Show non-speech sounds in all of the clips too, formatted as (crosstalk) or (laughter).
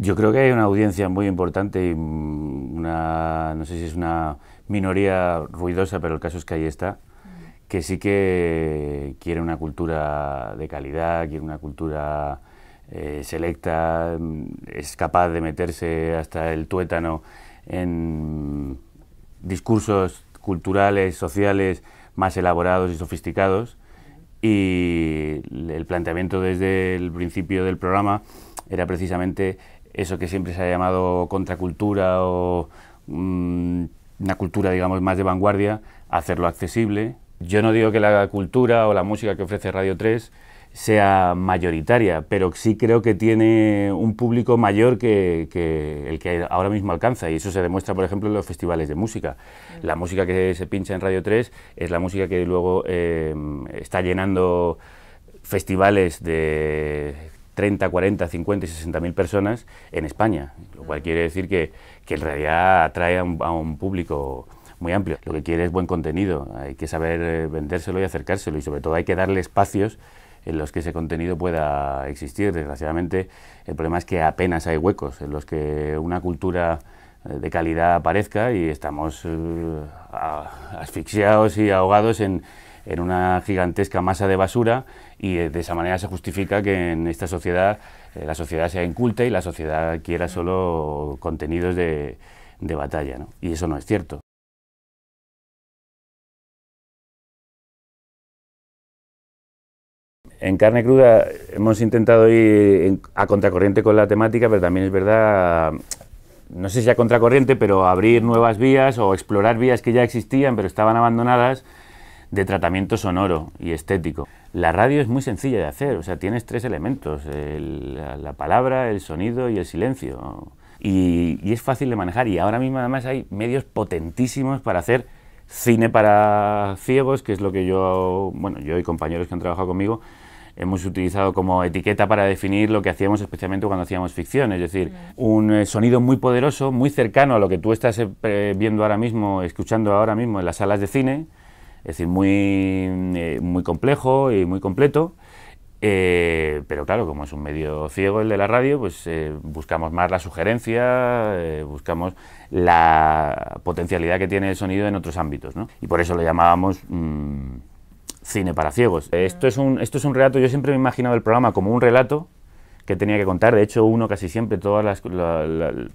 Yo creo que hay una audiencia muy importante y mm, una, no sé si es una minoría ruidosa, pero el caso es que ahí está, que sí que quiere una cultura de calidad, quiere una cultura eh, selecta, mm, es capaz de meterse hasta el tuétano en discursos culturales, sociales, más elaborados y sofisticados. Y el planteamiento desde el principio del programa era precisamente eso que siempre se ha llamado contracultura o mm, una cultura, digamos, más de vanguardia, hacerlo accesible. Yo no digo que la cultura o la música que ofrece Radio 3 sea mayoritaria, pero sí creo que tiene un público mayor que, el que ahora mismo alcanza, y eso se demuestra, por ejemplo, en los festivales de música. Mm. La música que se pincha en Radio 3 es la música que luego eh, está llenando festivales de 30, 40, 50 y 60 mil personas en España, lo cual quiere decir que, que en realidad atrae a un, público muy amplio. Lo que quiere es buen contenido, hay que saber eh, vendérselo y acercárselo y sobre todo hay que darle espacios en los que ese contenido pueda existir. Desgraciadamente el problema es que apenas hay huecos en los que una cultura eh, de calidad aparezca y estamos eh, asfixiados y ahogados en, en una gigantesca masa de basura y eh, de esa manera se justifica que en esta sociedad eh, la sociedad sea inculta y la sociedad quiera solo contenidos de, de batalla, ¿no? y eso no es cierto. En carne cruda hemos intentado ir a contracorriente con la temática, pero también es verdad, no sé si a contracorriente, pero abrir nuevas vías o explorar vías que ya existían pero estaban abandonadas de tratamiento sonoro y estético. La radio es muy sencilla de hacer, o sea, tienes tres elementos, la, palabra, el sonido y el silencio. Y, y, es fácil de manejar y ahora mismo además hay medios potentísimos para hacer cine para ciegos, que es lo que yo, bueno, yo y compañeros que han trabajado conmigo hemos utilizado como etiqueta para definir lo que hacíamos especialmente cuando hacíamos ficción, es decir, un eh, sonido muy poderoso, muy cercano a lo que tú estás eh, viendo ahora mismo, escuchando ahora mismo en las salas de cine, es decir, muy, eh, muy complejo y muy completo. Eh, pero claro, como es un medio ciego el de la radio, pues eh, buscamos más la sugerencia, buscamos la potencialidad que tiene el sonido en otros ámbitos, ¿no? Y por eso lo llamábamos mm, cine para ciegos. Mm. Esto es, un, esto es un relato, yo siempre me he imaginado el programa como un relato que tenía que contar, de hecho uno casi siempre, todas las,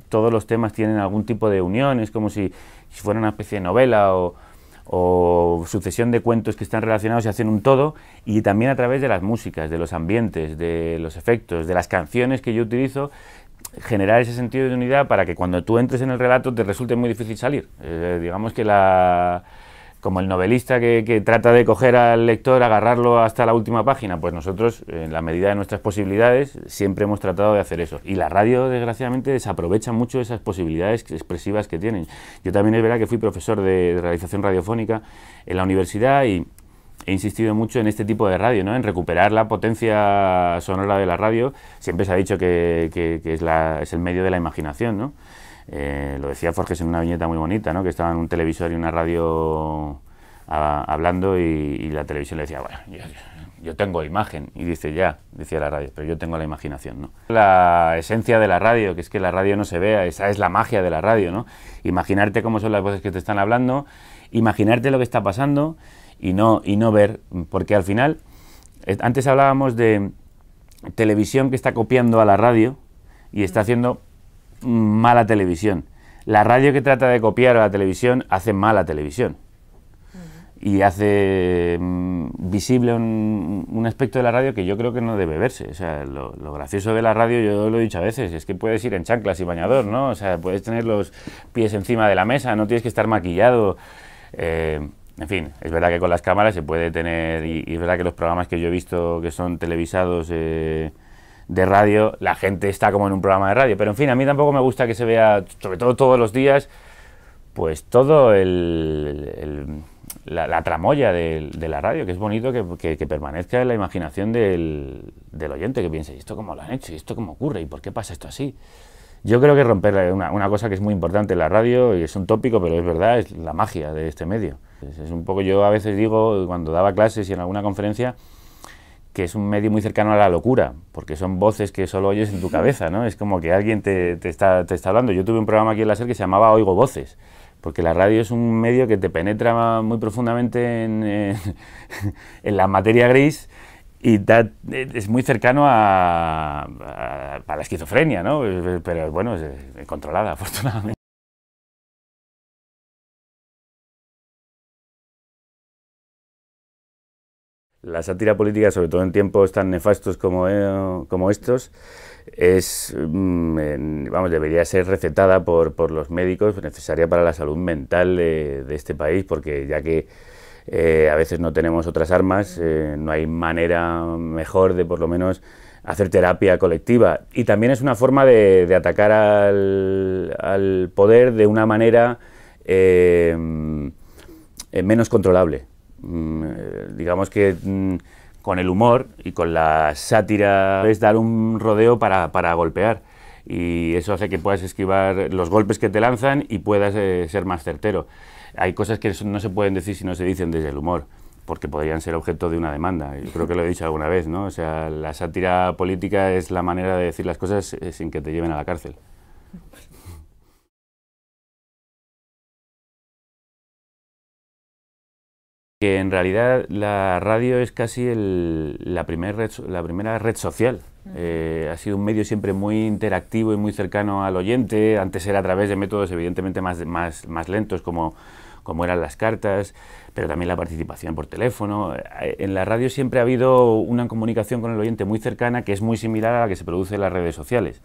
todos los temas tienen algún tipo de unión, es como si, si fuera una especie de novela o o sucesión de cuentos que están relacionados y hacen un todo, y también a través de las músicas, de los ambientes, de los efectos, de las canciones que yo utilizo, generar ese sentido de unidad para que cuando tú entres en el relato te resulte muy difícil salir. Eh, digamos que la como el novelista que, trata de coger al lector, agarrarlo hasta la última página, pues nosotros, en la medida de nuestras posibilidades, siempre hemos tratado de hacer eso. Y la radio, desgraciadamente, desaprovecha mucho esas posibilidades expresivas que tienen. Yo también es verdad que fui profesor de realización radiofónica en la universidad y he insistido mucho en este tipo de radio, ¿no? en recuperar la potencia sonora de la radio. Siempre se ha dicho que, es, es el medio de la imaginación, ¿no? Eh, lo decía Forges en una viñeta muy bonita, ¿no? que en un televisor y una radio hablando y, la televisión le decía, bueno, yo, tengo imagen. Y dice, ya, decía la radio, pero yo tengo la imaginación. ¿no? La esencia de la radio, que es que la radio no se vea, esa es la magia de la radio. ¿no? Imaginarte cómo son las voces que te están hablando, imaginarte lo que está pasando y no, y no ver, porque al final, eh, antes hablábamos de televisión que está copiando a la radio y está haciendo mala televisión. La radio que trata de copiar a la televisión hace mala televisión. Y hace mm, visible un, aspecto de la radio que yo creo que no debe verse. O sea, lo, gracioso de la radio, yo lo he dicho a veces, es que puedes ir en chanclas y bañador, ¿no? O sea, puedes tener los pies encima de la mesa, no tienes que estar maquillado. Eh, en fin, es verdad que con las cámaras se puede tener, y, es verdad que los programas que yo he visto que son televisados eh, de radio, la gente está como en un programa de radio. Pero en fin, a mí tampoco me gusta que se vea, sobre todo todos los días, pues todo el, la, tramoya de, la radio, que es bonito que, que, permanezca en la imaginación del, oyente, que piense, ¿esto cómo lo han hecho? ¿Y esto cómo ocurre? ¿Y por qué pasa esto así? Yo creo que romper una, cosa que es muy importante en la radio, y es un tópico, pero es verdad, es la magia de este medio. es un poco, yo a veces digo, cuando daba clases y en alguna conferencia, que es un medio muy cercano a la locura, porque son voces que solo oyes en tu cabeza, ¿no? Es como que alguien te, está, te está hablando. Yo tuve un programa aquí en la SER que se llamaba Oigo Voces, porque la radio es un medio que te penetra muy profundamente en, eh, (laughs) en la materia gris y es muy cercano a, la esquizofrenia, ¿no? Pero bueno, es controlada, (laughs) afortunadamente. La sátira política, sobre todo en tiempos tan nefastos como, eh, estos, es, mm, vamos, debería ser recetada por, los médicos, necesaria para la salud mental de, este país, porque ya que eh, a veces no tenemos otras armas, eh, no hay manera mejor de por lo menos hacer terapia colectiva. Y también es una forma de, atacar al, poder de una manera menos controlable. Mm, eh, digamos que mm, con el humor y con la sátira es dar un rodeo para, golpear y eso hace que puedas esquivar los golpes que te lanzan y puedas eh, ser más certero. Hay cosas que no se pueden decir si no se dicen desde el humor, porque podrían ser objeto de una demanda. Yo creo que lo he dicho alguna vez, ¿no? O sea, la sátira política es la manera de decir las cosas eh, sin que te lleven a la cárcel. que en realidad la radio es casi la, primer la primera red social. Eh, ha sido un medio siempre muy interactivo y muy cercano al oyente. Antes era a través de métodos evidentemente más, lentos como, eran las cartas, pero también la participación por teléfono. Eh, en la radio siempre ha habido una comunicación con el oyente muy cercana que es muy similar a la que se produce en las redes sociales.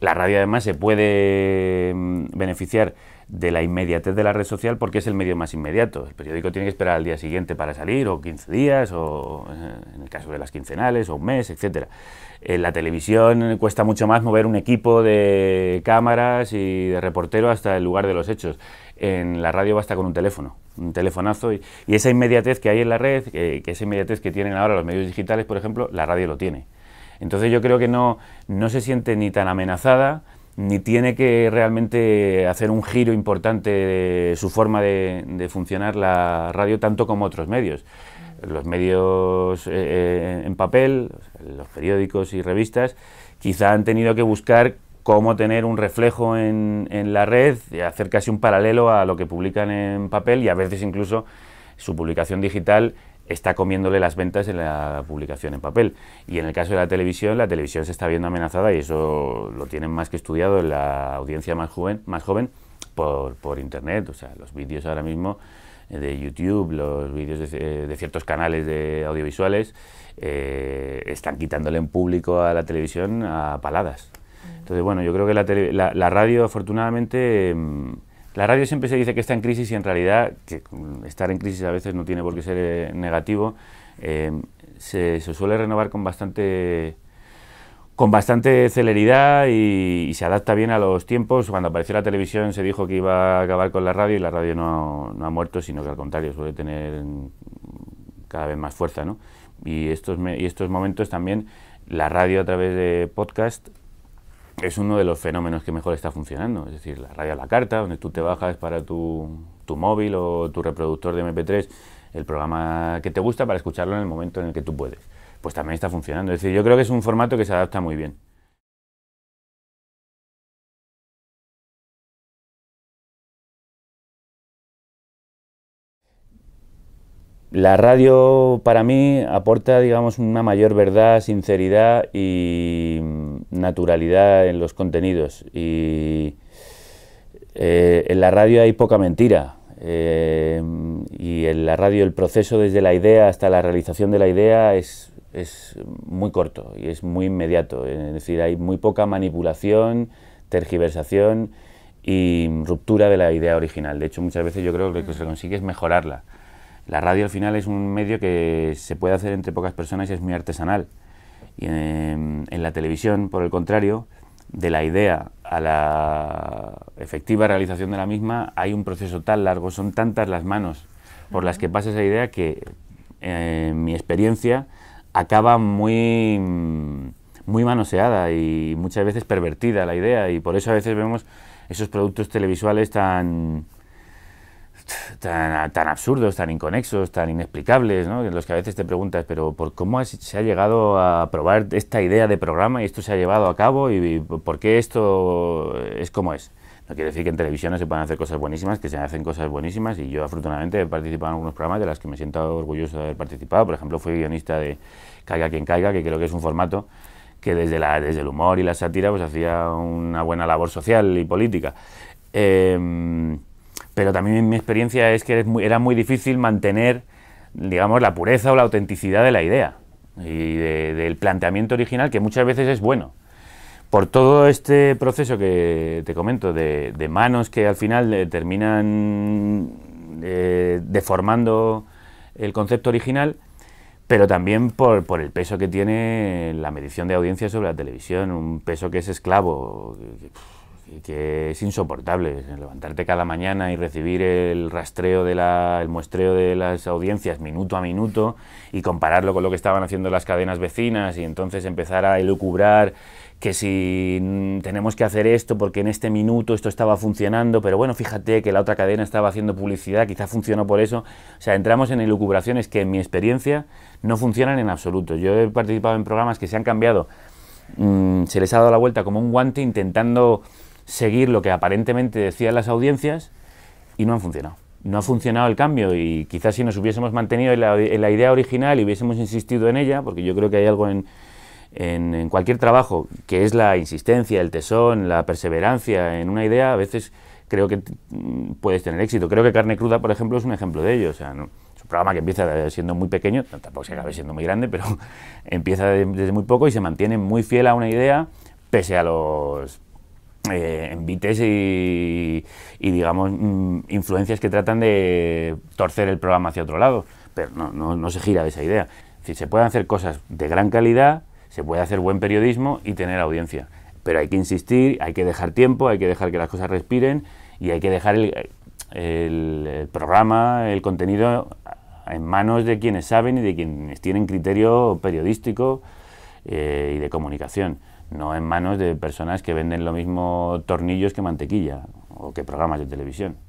La radio además se puede mm, beneficiar de la inmediatez de la red social porque es el medio más inmediato. El periódico tiene que esperar al día siguiente para salir, o 15 días, o eh, en el caso de las quincenales, o un mes, etc. En la televisión cuesta mucho más mover un equipo de cámaras y de reportero hasta el lugar de los hechos. En la radio basta con un teléfono, un telefonazo, y, esa inmediatez que hay en la red, que, que esa inmediatez que tienen ahora los medios digitales, por ejemplo, la radio lo tiene. Entonces yo creo que no, no se siente ni tan amenazada, ni tiene que realmente hacer un giro importante de su forma de, funcionar la radio tanto como otros medios. Los medios eh, eh, en papel, los periódicos y revistas, quizá han tenido que buscar cómo tener un reflejo en, la red, y hacer casi un paralelo a lo que publican en papel y a veces incluso su publicación digital está comiéndole las ventas en la publicación en papel. Y en el caso de la televisión, la televisión se está viendo amenazada y eso lo tienen más que estudiado en la audiencia más joven, más joven por, Internet. O sea, los vídeos ahora mismo eh, de YouTube, los vídeos de, eh, ciertos canales de audiovisuales, eh, están quitándole en público a la televisión a paladas. Mm. Entonces, bueno, yo creo que la, radio afortunadamente... Mm, la radio siempre se dice que está en crisis y en realidad que estar en crisis a veces no tiene por qué ser eh, negativo. Eh, se, suele renovar con bastante con bastante celeridad y, se adapta bien a los tiempos. Cuando apareció la televisión se dijo que iba a acabar con la radio y la radio no, ha muerto, sino que al contrario suele tener cada vez más fuerza. ¿no? Y, estos, y estos momentos también la radio a través de podcast es uno de los fenómenos que mejor está funcionando. Es decir, la radio a la carta, donde tú te bajas para tu, tu móvil o tu reproductor de MP3 el programa que te gusta para escucharlo en el momento en el que tú puedes. Pues también está funcionando. Es decir, yo creo que es un formato que se adapta muy bien. La radio para mí aporta, digamos, una mayor verdad, sinceridad y naturalidad en los contenidos y eh, en la radio hay poca mentira eh, y en la radio el proceso desde la idea hasta la realización de la idea es, es muy corto y es muy inmediato, es decir, hay muy poca manipulación, tergiversación y ruptura de la idea original. De hecho, muchas veces yo creo que lo que se consigue es mejorarla. La radio al final es un medio que se puede hacer entre pocas personas y es muy artesanal. Y en, la televisión, por el contrario, de la idea a la efectiva realización de la misma hay un proceso tan largo, son tantas las manos por las que pasa esa idea que en eh, mi experiencia acaba muy, muy manoseada y muchas veces pervertida la idea y por eso a veces vemos esos productos televisuales tan, tan, tan absurdos, tan inconexos, tan inexplicables, en los que a veces te preguntas, pero ¿por cómo se ha llegado a aprobar esta idea de programa y esto se ha llevado a cabo y, por qué esto es como es? No quiere decir que en televisión no se puedan hacer cosas buenísimas, que se hacen cosas buenísimas y yo afortunadamente he participado en algunos programas de los que me siento orgulloso de haber participado. Por ejemplo, fui guionista de Caiga quien caiga, que creo que es un formato que desde, la, desde el humor y la sátira pues hacía una buena labor social y política. Eh, pero también mi experiencia es que era muy difícil mantener, digamos, la pureza o la autenticidad de la idea y del planteamiento original, que muchas veces es bueno. Por todo este proceso que te comento, de, manos que al final eh, terminan eh, deformando el concepto original, pero también por, el peso que tiene la medición de audiencia sobre la televisión, un peso que es esclavo que es insoportable. Levantarte cada mañana y recibir el rastreo, de la, el muestreo de las audiencias minuto a minuto y compararlo con lo que estaban haciendo las cadenas vecinas y entonces empezar a elucubrar que si tenemos que hacer esto porque en este minuto esto estaba funcionando, pero bueno, fíjate que la otra cadena estaba haciendo publicidad, quizá funcionó por eso. O sea, entramos en elucubraciones que en mi experiencia no funcionan en absoluto. Yo he participado en programas que se han cambiado, mm, se les ha dado la vuelta como un guante intentando seguir lo que aparentemente decían las audiencias y no han funcionado. No ha funcionado el cambio y quizás si nos hubiésemos mantenido en la, idea original y hubiésemos insistido en ella, porque yo creo que hay algo en, cualquier trabajo, que es la insistencia, el tesón, la perseverancia en una idea, a veces creo que mm, puedes tener éxito. Creo que Carne Cruda, por ejemplo, es un ejemplo de ello. O es un programa que empieza siendo muy pequeño, tampoco se acabe siendo muy grande, pero (laughs) empieza desde muy poco y se mantiene muy fiel a una idea, pese a los eh, envites y, digamos, mm, influencias que tratan de torcer el programa hacia otro lado, pero no, no, no se gira de esa idea. Es se pueden hacer cosas de gran calidad, se puede hacer buen periodismo y tener audiencia, pero hay que insistir, hay que dejar tiempo, hay que dejar que las cosas respiren y hay que dejar el, programa, el contenido en manos de quienes saben y de quienes tienen criterio periodístico eh, y de comunicación no en manos de personas que venden lo mismo tornillos que mantequilla o que programas de televisión.